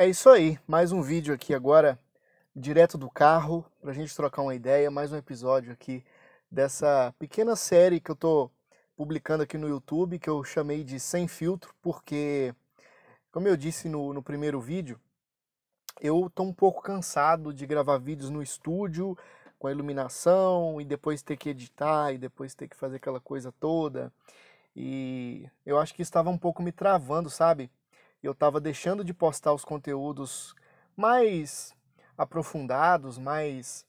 É isso aí, mais um vídeo aqui agora, direto do carro, para a gente trocar uma ideia, mais um episódio aqui dessa pequena série que eu estou publicando aqui no YouTube, que eu chamei de Sem Filtro, porque, como eu disse no, no primeiro vídeo, eu estou um pouco cansado de gravar vídeos no estúdio, com a iluminação, e depois ter que editar, e depois ter que fazer aquela coisa toda, e eu acho que estava um pouco me travando, sabe? eu estava deixando de postar os conteúdos mais aprofundados, mais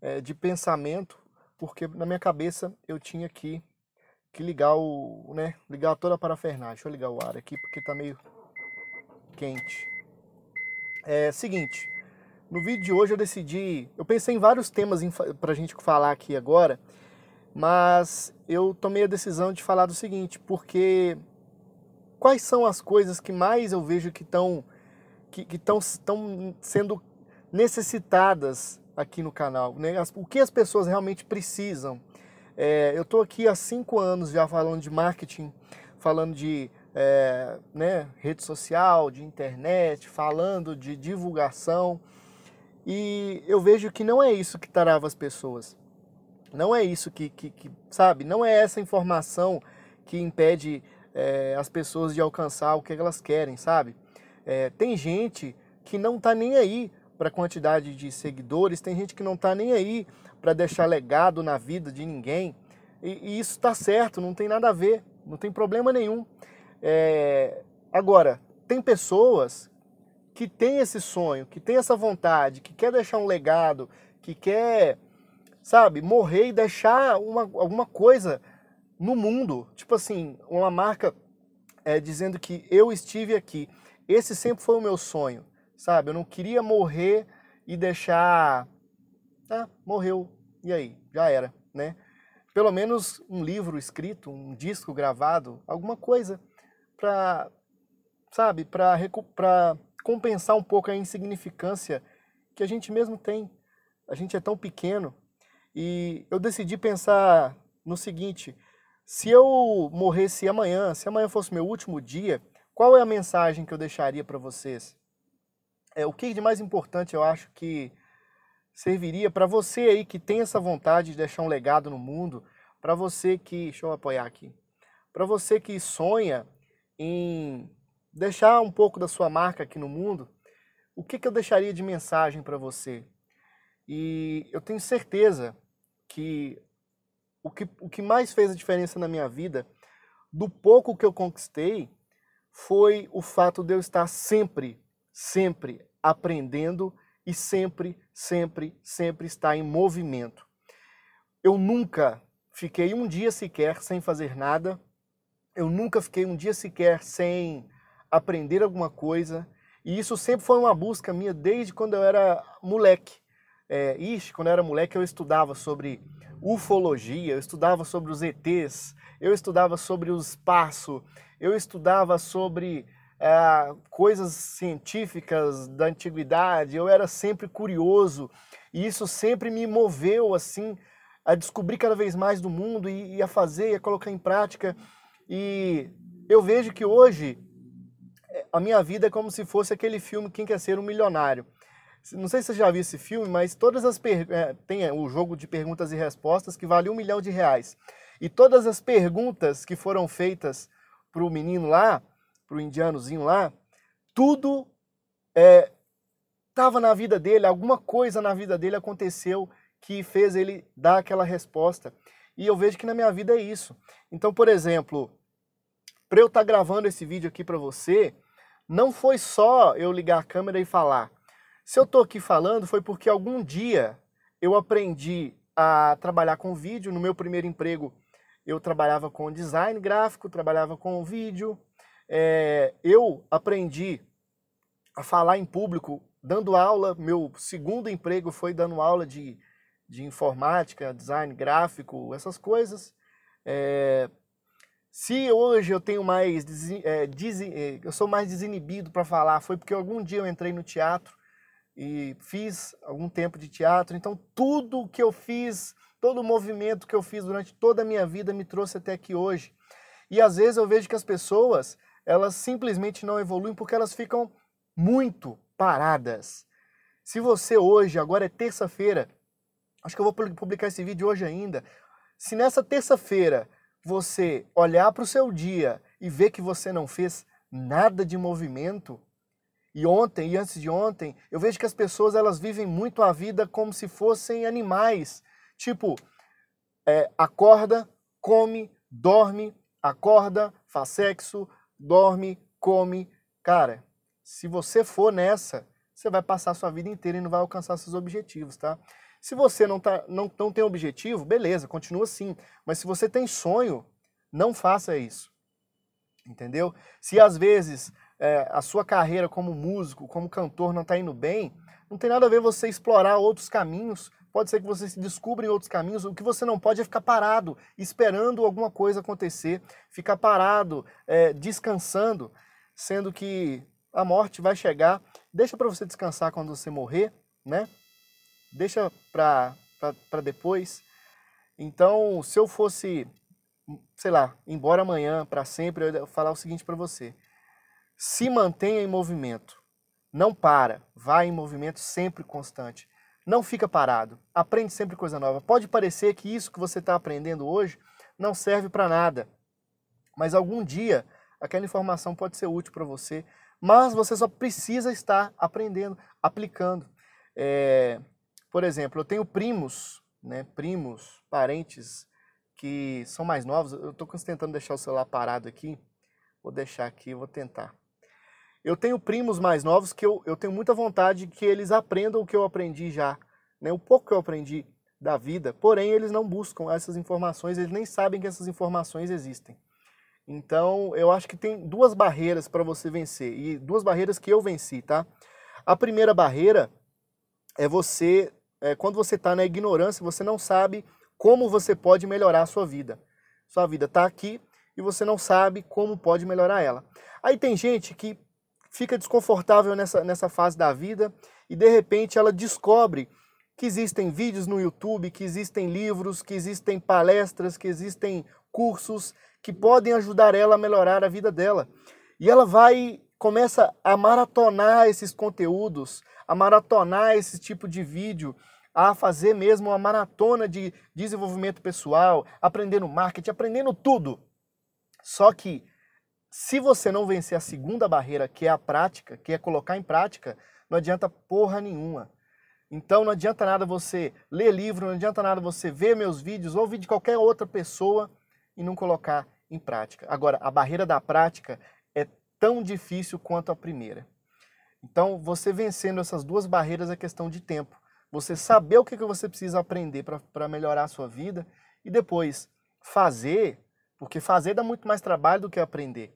é, de pensamento, porque na minha cabeça eu tinha que, que ligar o, né, ligar toda a parafernália. Deixa eu ligar o ar aqui porque tá meio quente. É seguinte, no vídeo de hoje eu decidi, eu pensei em vários temas para a gente falar aqui agora, mas eu tomei a decisão de falar do seguinte, porque quais são as coisas que mais eu vejo que estão que estão sendo necessitadas aqui no canal, né? As, o que as pessoas realmente precisam. É, eu estou aqui há cinco anos já falando de marketing, falando de é, né, rede social, de internet, falando de divulgação. E eu vejo que não é isso que tarava as pessoas. Não é isso que, que, que sabe, não é essa informação que impede é, as pessoas de alcançar o que elas querem, sabe? É, tem gente que não tá nem aí para a quantidade de seguidores, tem gente que não tá nem aí para deixar legado na vida de ninguém. E, e isso está certo, não tem nada a ver, não tem problema nenhum. É, agora, tem pessoas que têm esse sonho, que tem essa vontade, que quer deixar um legado, que quer, sabe, morrer e deixar uma, alguma coisa no mundo. Tipo assim, uma marca é, dizendo que eu estive aqui. Esse sempre foi o meu sonho, sabe? Eu não queria morrer e deixar. Ah, morreu. E aí? Já era, né? Pelo menos um livro escrito, um disco gravado, alguma coisa para, sabe, para compensar um pouco a insignificância que a gente mesmo tem. A gente é tão pequeno. E eu decidi pensar no seguinte: se eu morresse amanhã, se amanhã fosse meu último dia, qual é a mensagem que eu deixaria para vocês? É, o que de mais importante eu acho que serviria para você aí que tem essa vontade de deixar um legado no mundo, para você que, deixa eu apoiar aqui, para você que sonha em deixar um pouco da sua marca aqui no mundo, o que, que eu deixaria de mensagem para você? E eu tenho certeza que o que, o que mais fez a diferença na minha vida, do pouco que eu conquistei, foi o fato de eu estar sempre, sempre aprendendo e sempre, sempre, sempre estar em movimento. Eu nunca fiquei um dia sequer sem fazer nada, eu nunca fiquei um dia sequer sem aprender alguma coisa, e isso sempre foi uma busca minha desde quando eu era moleque. É, ixi, quando eu era moleque eu estudava sobre ufologia, eu estudava sobre os ETs, eu estudava sobre o espaço, eu estudava sobre é, coisas científicas da antiguidade, eu era sempre curioso e isso sempre me moveu assim a descobrir cada vez mais do mundo e, e a fazer, e a colocar em prática. E eu vejo que hoje eh, a minha vida é como se fosse aquele filme Quem Quer Ser um Milionário. Não sei se você já viu esse filme, mas todas as per... É, tem é, o jogo de perguntas e respostas que vale um milhão de reais. E todas as perguntas que foram feitas para o menino lá, para o indianozinho lá, tudo estava é, na vida dele, alguma coisa na vida dele aconteceu que fez ele dar aquela resposta. E eu vejo que na minha vida é isso. Então, por exemplo, para eu estar tá gravando esse vídeo aqui para você, não foi só eu ligar a câmera e falar. Se eu estou aqui falando, foi porque algum dia eu aprendi a trabalhar com vídeo. No meu primeiro emprego, eu trabalhava com design gráfico, trabalhava com vídeo. É, eu aprendi a falar em público dando aula. Meu segundo emprego foi dando aula de, de informática, design gráfico, essas coisas. É, se hoje eu tenho mais, é, eu sou mais desinibido para falar, foi porque algum dia eu entrei no teatro e fiz algum tempo de teatro. Então, tudo que eu fiz, todo o movimento que eu fiz durante toda a minha vida me trouxe até aqui hoje. E às vezes eu vejo que as pessoas, elas simplesmente não evoluem porque elas ficam muito paradas. Se você hoje, agora é terça-feira, acho que eu vou publicar esse vídeo hoje ainda. Se nessa terça-feira você olhar para o seu dia e ver que você não fez nada de movimento, e ontem e antes de ontem, eu vejo que as pessoas elas vivem muito a vida como se fossem animais. Tipo, é, acorda, come, dorme, acorda, faz sexo, dorme, come. Cara, se você for nessa, você vai passar a sua vida inteira e não vai alcançar seus objetivos, tá? Se você não, tá, não, não tem objetivo, beleza, continua assim. Mas se você tem sonho, não faça isso. Entendeu? Se às vezes é, a sua carreira como músico, como cantor não está indo bem, não tem nada a ver você explorar outros caminhos. Pode ser que você se descubra em outros caminhos. O que você não pode é ficar parado, esperando alguma coisa acontecer, ficar parado, é, descansando, sendo que a morte vai chegar. Deixa para você descansar quando você morrer, né? Deixa para depois. Então, se eu fosse, sei lá, embora amanhã para sempre, eu ia falar o seguinte para você: se mantenha em movimento. Não para, vai em movimento sempre constante. Não fica parado, aprende sempre coisa nova. Pode parecer que isso que você está aprendendo hoje não serve para nada, mas algum dia aquela informação pode ser útil para você, mas você só precisa estar aprendendo, aplicando. É, por exemplo, eu tenho primos, né, primos, parentes que são mais novos. Eu estou tentando deixar o celular parado aqui, vou deixar aqui, vou tentar. Eu tenho primos mais novos que eu, eu tenho muita vontade que eles aprendam o que eu aprendi já, né? o pouco que eu aprendi da vida, porém eles não buscam essas informações, eles nem sabem que essas informações existem. Então, eu acho que tem duas barreiras para você vencer e duas barreiras que eu venci, tá? A primeira barreira é você, é, quando você está na ignorância, você não sabe como você pode melhorar a sua vida. Sua vida está aqui e você não sabe como pode melhorar ela. Aí tem gente que fica desconfortável nessa, nessa fase da vida e de repente ela descobre que existem vídeos no YouTube, que existem livros, que existem palestras, que existem cursos que podem ajudar ela a melhorar a vida dela. E ela vai começa a maratonar esses conteúdos, a maratonar esse tipo de vídeo, a fazer mesmo uma maratona de desenvolvimento pessoal, aprendendo marketing, aprendendo tudo. Só que se você não vencer a segunda barreira, que é a prática, que é colocar em prática, não adianta porra nenhuma. Então não adianta nada você ler livro, não adianta nada você ver meus vídeos, ouvir de qualquer outra pessoa e não colocar em prática. Agora, a barreira da prática é tão difícil quanto a primeira. Então, você vencendo essas duas barreiras é questão de tempo. Você saber o que, que você precisa aprender para melhorar a sua vida e depois fazer, porque fazer dá muito mais trabalho do que aprender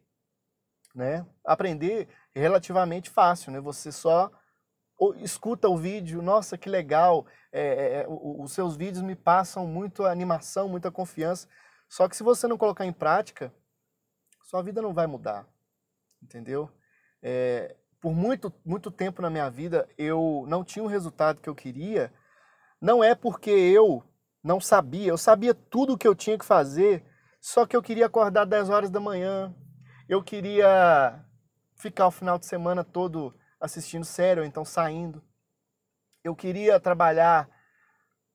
né? Aprender relativamente fácil, né? Você só escuta o vídeo, nossa, que legal, é, é, é os seus vídeos me passam muita animação, muita confiança. Só que se você não colocar em prática, sua vida não vai mudar, entendeu? É, por muito, muito tempo na minha vida, eu não tinha o resultado que eu queria, não é porque eu não sabia, eu sabia tudo o que eu tinha que fazer, só que eu queria acordar 10 horas da manhã, eu queria ficar o final de semana todo assistindo sério, então saindo. Eu queria trabalhar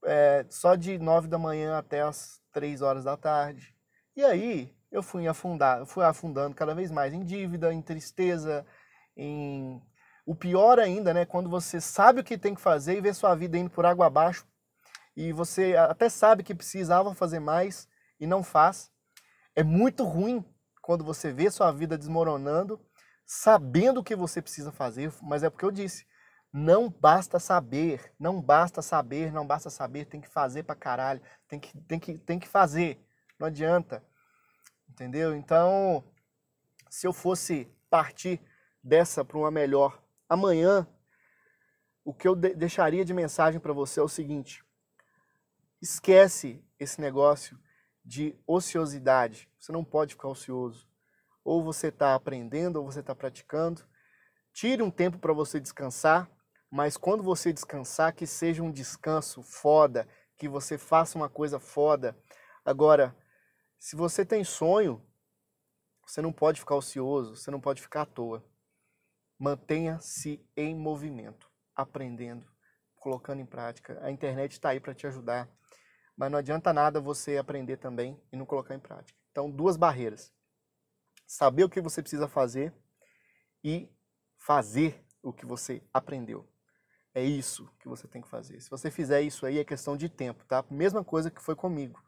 é, só de nove da manhã até as três horas da tarde. E aí eu fui afundar, fui afundando cada vez mais em dívida, em tristeza, em o pior ainda, né, quando você sabe o que tem que fazer e vê sua vida indo por água abaixo e você até sabe que precisava fazer mais e não faz. É muito ruim quando você vê sua vida desmoronando, sabendo o que você precisa fazer, mas é porque eu disse, não basta saber, não basta saber, não basta saber, tem que fazer pra caralho, tem que, tem que, tem que fazer, não adianta, entendeu? Então, se eu fosse partir dessa para uma melhor amanhã, o que eu deixaria de mensagem para você é o seguinte: esquece esse negócio de ociosidade. Você não pode ficar ocioso. Ou você está aprendendo, ou você está praticando. Tire um tempo para você descansar, mas quando você descansar, que seja um descanso foda, que você faça uma coisa foda. Agora, se você tem sonho, você não pode ficar ocioso, você não pode ficar à toa. Mantenha-se em movimento, aprendendo, colocando em prática. A internet está aí para te ajudar mas não adianta nada você aprender também e não colocar em prática. Então, duas barreiras: saber o que você precisa fazer e fazer o que você aprendeu. É isso que você tem que fazer. Se você fizer isso aí, é questão de tempo, tá? Mesma coisa que foi comigo.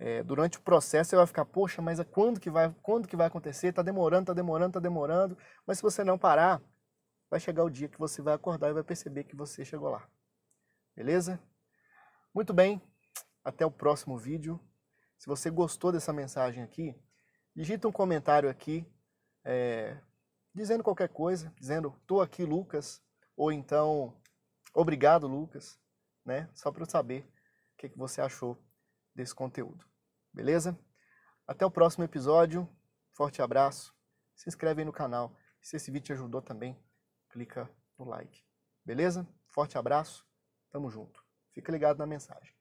É, durante o processo você vai ficar, poxa, mas é quando que vai, quando que vai acontecer? Tá demorando, tá demorando, tá demorando. Mas se você não parar, vai chegar o dia que você vai acordar e vai perceber que você chegou lá. Beleza? Muito bem, até o próximo vídeo. Se você gostou dessa mensagem aqui, digita um comentário aqui é, dizendo qualquer coisa, dizendo tô aqui, Lucas, ou então obrigado, Lucas, né? Só para eu saber o que, que você achou desse conteúdo. Beleza? Até o próximo episódio. Forte abraço. Se inscreve aí no canal. Se esse vídeo te ajudou também, clica no like. Beleza? Forte abraço. Tamo junto. Fica ligado na mensagem.